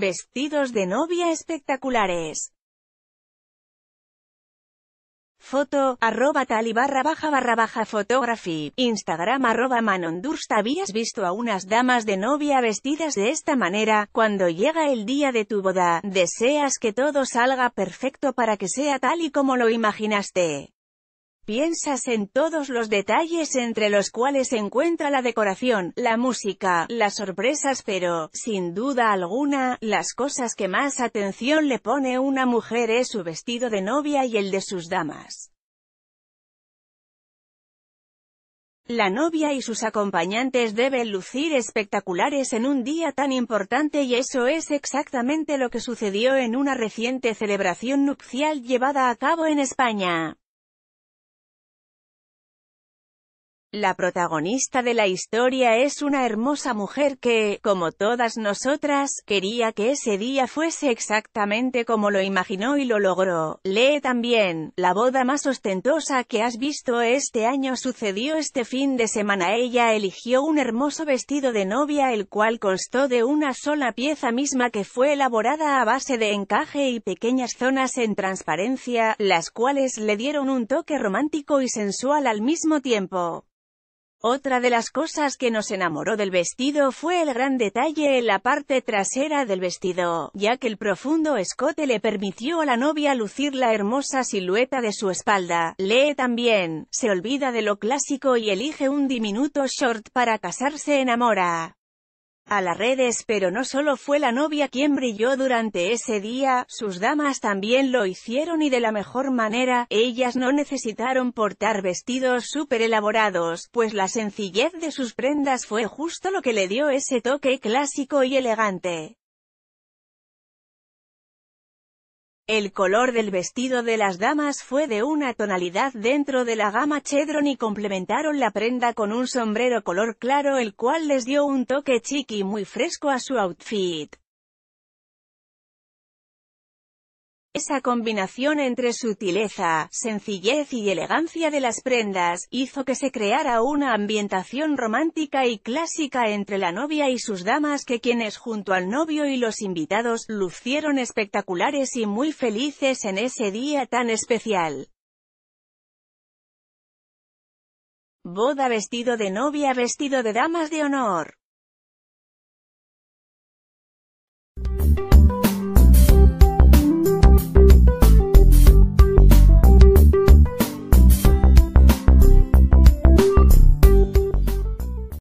Vestidos de novia espectaculares. Foto, arroba tal y barra baja barra baja photography, Instagram arroba manondurst habías visto a unas damas de novia vestidas de esta manera, cuando llega el día de tu boda, deseas que todo salga perfecto para que sea tal y como lo imaginaste. Piensas en todos los detalles entre los cuales se encuentra la decoración, la música, las sorpresas pero, sin duda alguna, las cosas que más atención le pone una mujer es su vestido de novia y el de sus damas. La novia y sus acompañantes deben lucir espectaculares en un día tan importante y eso es exactamente lo que sucedió en una reciente celebración nupcial llevada a cabo en España. La protagonista de la historia es una hermosa mujer que, como todas nosotras, quería que ese día fuese exactamente como lo imaginó y lo logró. Lee también, la boda más ostentosa que has visto este año sucedió este fin de semana. Ella eligió un hermoso vestido de novia el cual constó de una sola pieza misma que fue elaborada a base de encaje y pequeñas zonas en transparencia, las cuales le dieron un toque romántico y sensual al mismo tiempo. Otra de las cosas que nos enamoró del vestido fue el gran detalle en la parte trasera del vestido, ya que el profundo escote le permitió a la novia lucir la hermosa silueta de su espalda. Lee también, se olvida de lo clásico y elige un diminuto short para casarse enamora a las redes pero no solo fue la novia quien brilló durante ese día, sus damas también lo hicieron y de la mejor manera, ellas no necesitaron portar vestidos súper elaborados, pues la sencillez de sus prendas fue justo lo que le dio ese toque clásico y elegante. El color del vestido de las damas fue de una tonalidad dentro de la gama chedron y complementaron la prenda con un sombrero color claro el cual les dio un toque chiqui y muy fresco a su outfit. Esa combinación entre sutileza, sencillez y elegancia de las prendas, hizo que se creara una ambientación romántica y clásica entre la novia y sus damas que quienes junto al novio y los invitados, lucieron espectaculares y muy felices en ese día tan especial. Boda vestido de novia vestido de damas de honor.